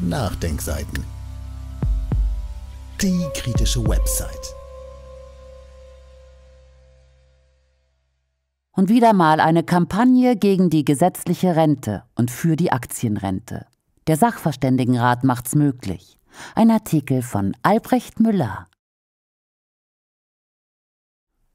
Nachdenkseiten. Die kritische Website. Und wieder mal eine Kampagne gegen die gesetzliche Rente und für die Aktienrente. Der Sachverständigenrat macht's möglich. Ein Artikel von Albrecht Müller.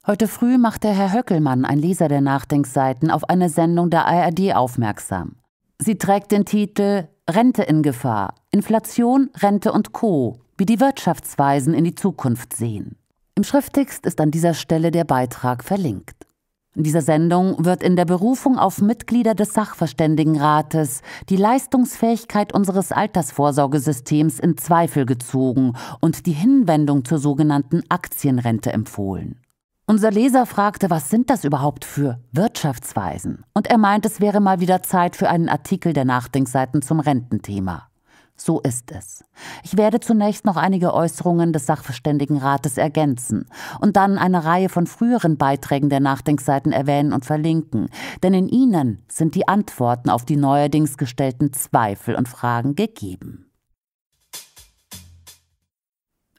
Heute früh machte Herr Höckelmann, ein Leser der Nachdenkseiten, auf eine Sendung der ARD aufmerksam. Sie trägt den Titel Rente in Gefahr, Inflation, Rente und Co., wie die Wirtschaftsweisen in die Zukunft sehen. Im Schrifttext ist an dieser Stelle der Beitrag verlinkt. In dieser Sendung wird in der Berufung auf Mitglieder des Sachverständigenrates die Leistungsfähigkeit unseres Altersvorsorgesystems in Zweifel gezogen und die Hinwendung zur sogenannten Aktienrente empfohlen. Unser Leser fragte, was sind das überhaupt für Wirtschaftsweisen? Und er meint, es wäre mal wieder Zeit für einen Artikel der Nachdenkseiten zum Rententhema. So ist es. Ich werde zunächst noch einige Äußerungen des Sachverständigenrates ergänzen und dann eine Reihe von früheren Beiträgen der Nachdenkseiten erwähnen und verlinken, denn in ihnen sind die Antworten auf die neuerdings gestellten Zweifel und Fragen gegeben.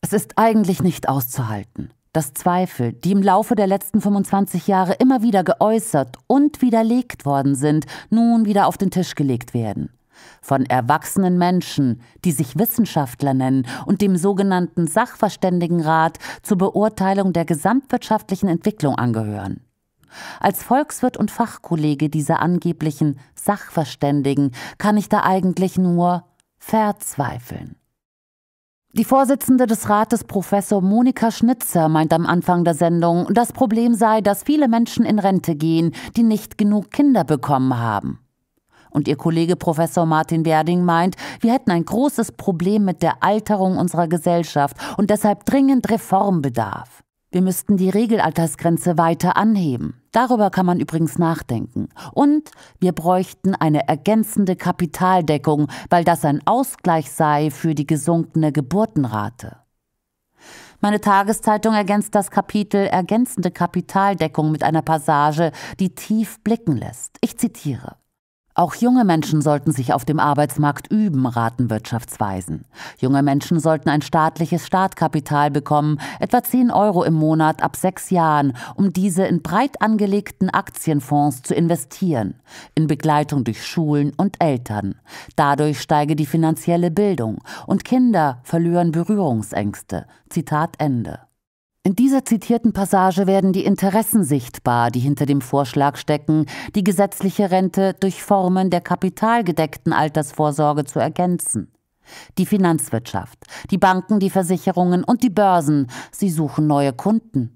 Es ist eigentlich nicht auszuhalten dass Zweifel, die im Laufe der letzten 25 Jahre immer wieder geäußert und widerlegt worden sind, nun wieder auf den Tisch gelegt werden. Von erwachsenen Menschen, die sich Wissenschaftler nennen und dem sogenannten Sachverständigenrat zur Beurteilung der gesamtwirtschaftlichen Entwicklung angehören. Als Volkswirt und Fachkollege dieser angeblichen Sachverständigen kann ich da eigentlich nur verzweifeln. Die Vorsitzende des Rates, Professor Monika Schnitzer, meint am Anfang der Sendung, das Problem sei, dass viele Menschen in Rente gehen, die nicht genug Kinder bekommen haben. Und ihr Kollege Professor Martin Werding meint, wir hätten ein großes Problem mit der Alterung unserer Gesellschaft und deshalb dringend Reformbedarf. Wir müssten die Regelaltersgrenze weiter anheben. Darüber kann man übrigens nachdenken. Und wir bräuchten eine ergänzende Kapitaldeckung, weil das ein Ausgleich sei für die gesunkene Geburtenrate. Meine Tageszeitung ergänzt das Kapitel Ergänzende Kapitaldeckung mit einer Passage, die tief blicken lässt. Ich zitiere. Auch junge Menschen sollten sich auf dem Arbeitsmarkt üben, raten Wirtschaftsweisen. Junge Menschen sollten ein staatliches Startkapital bekommen, etwa 10 Euro im Monat ab sechs Jahren, um diese in breit angelegten Aktienfonds zu investieren, in Begleitung durch Schulen und Eltern. Dadurch steige die finanzielle Bildung und Kinder verlören Berührungsängste. Zitat Ende. In dieser zitierten Passage werden die Interessen sichtbar, die hinter dem Vorschlag stecken, die gesetzliche Rente durch Formen der kapitalgedeckten Altersvorsorge zu ergänzen. Die Finanzwirtschaft, die Banken, die Versicherungen und die Börsen, sie suchen neue Kunden.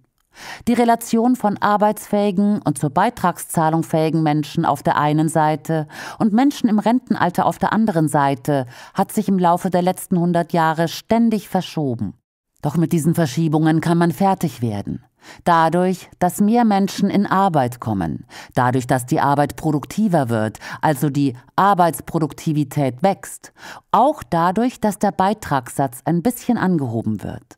Die Relation von arbeitsfähigen und zur Beitragszahlung fähigen Menschen auf der einen Seite und Menschen im Rentenalter auf der anderen Seite hat sich im Laufe der letzten 100 Jahre ständig verschoben. Doch mit diesen Verschiebungen kann man fertig werden. Dadurch, dass mehr Menschen in Arbeit kommen, dadurch, dass die Arbeit produktiver wird, also die Arbeitsproduktivität wächst, auch dadurch, dass der Beitragssatz ein bisschen angehoben wird.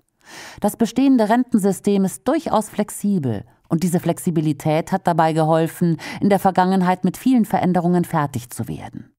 Das bestehende Rentensystem ist durchaus flexibel und diese Flexibilität hat dabei geholfen, in der Vergangenheit mit vielen Veränderungen fertig zu werden.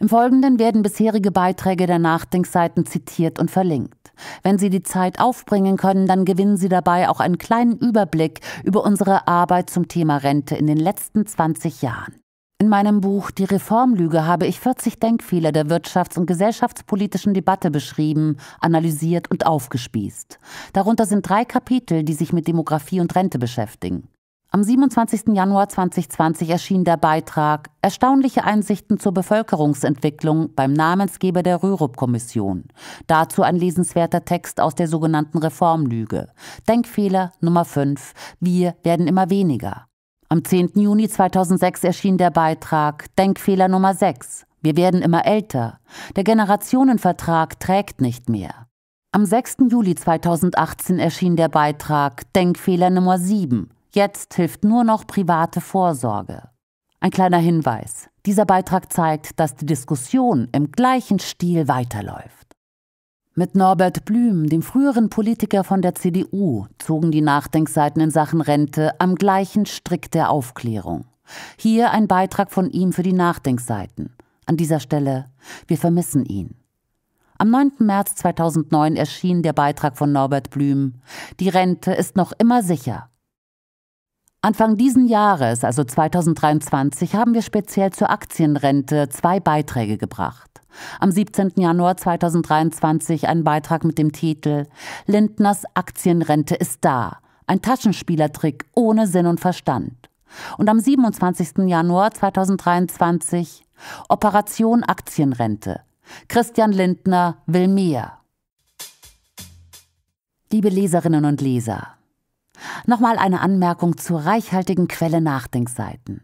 Im Folgenden werden bisherige Beiträge der Nachdenkseiten zitiert und verlinkt. Wenn Sie die Zeit aufbringen können, dann gewinnen Sie dabei auch einen kleinen Überblick über unsere Arbeit zum Thema Rente in den letzten 20 Jahren. In meinem Buch Die Reformlüge habe ich 40 Denkfehler der wirtschafts- und gesellschaftspolitischen Debatte beschrieben, analysiert und aufgespießt. Darunter sind drei Kapitel, die sich mit Demografie und Rente beschäftigen. Am 27. Januar 2020 erschien der Beitrag Erstaunliche Einsichten zur Bevölkerungsentwicklung beim Namensgeber der Rürup-Kommission. Dazu ein lesenswerter Text aus der sogenannten Reformlüge. Denkfehler Nummer 5. Wir werden immer weniger. Am 10. Juni 2006 erschien der Beitrag Denkfehler Nummer 6. Wir werden immer älter. Der Generationenvertrag trägt nicht mehr. Am 6. Juli 2018 erschien der Beitrag Denkfehler Nummer 7. Jetzt hilft nur noch private Vorsorge. Ein kleiner Hinweis. Dieser Beitrag zeigt, dass die Diskussion im gleichen Stil weiterläuft. Mit Norbert Blüm, dem früheren Politiker von der CDU, zogen die Nachdenkseiten in Sachen Rente am gleichen Strick der Aufklärung. Hier ein Beitrag von ihm für die Nachdenkseiten. An dieser Stelle, wir vermissen ihn. Am 9. März 2009 erschien der Beitrag von Norbert Blüm. Die Rente ist noch immer sicher. Anfang diesen Jahres, also 2023, haben wir speziell zur Aktienrente zwei Beiträge gebracht. Am 17. Januar 2023 einen Beitrag mit dem Titel Lindners Aktienrente ist da. Ein Taschenspielertrick ohne Sinn und Verstand. Und am 27. Januar 2023 Operation Aktienrente. Christian Lindner will mehr. Liebe Leserinnen und Leser, Nochmal eine Anmerkung zur reichhaltigen Quelle Nachdenkseiten.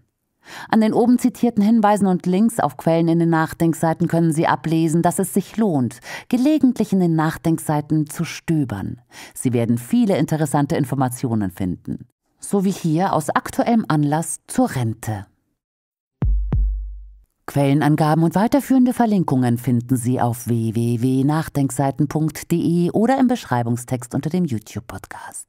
An den oben zitierten Hinweisen und Links auf Quellen in den Nachdenkseiten können Sie ablesen, dass es sich lohnt, gelegentlich in den Nachdenkseiten zu stöbern. Sie werden viele interessante Informationen finden. So wie hier aus aktuellem Anlass zur Rente. Quellenangaben und weiterführende Verlinkungen finden Sie auf www.nachdenkseiten.de oder im Beschreibungstext unter dem YouTube-Podcast.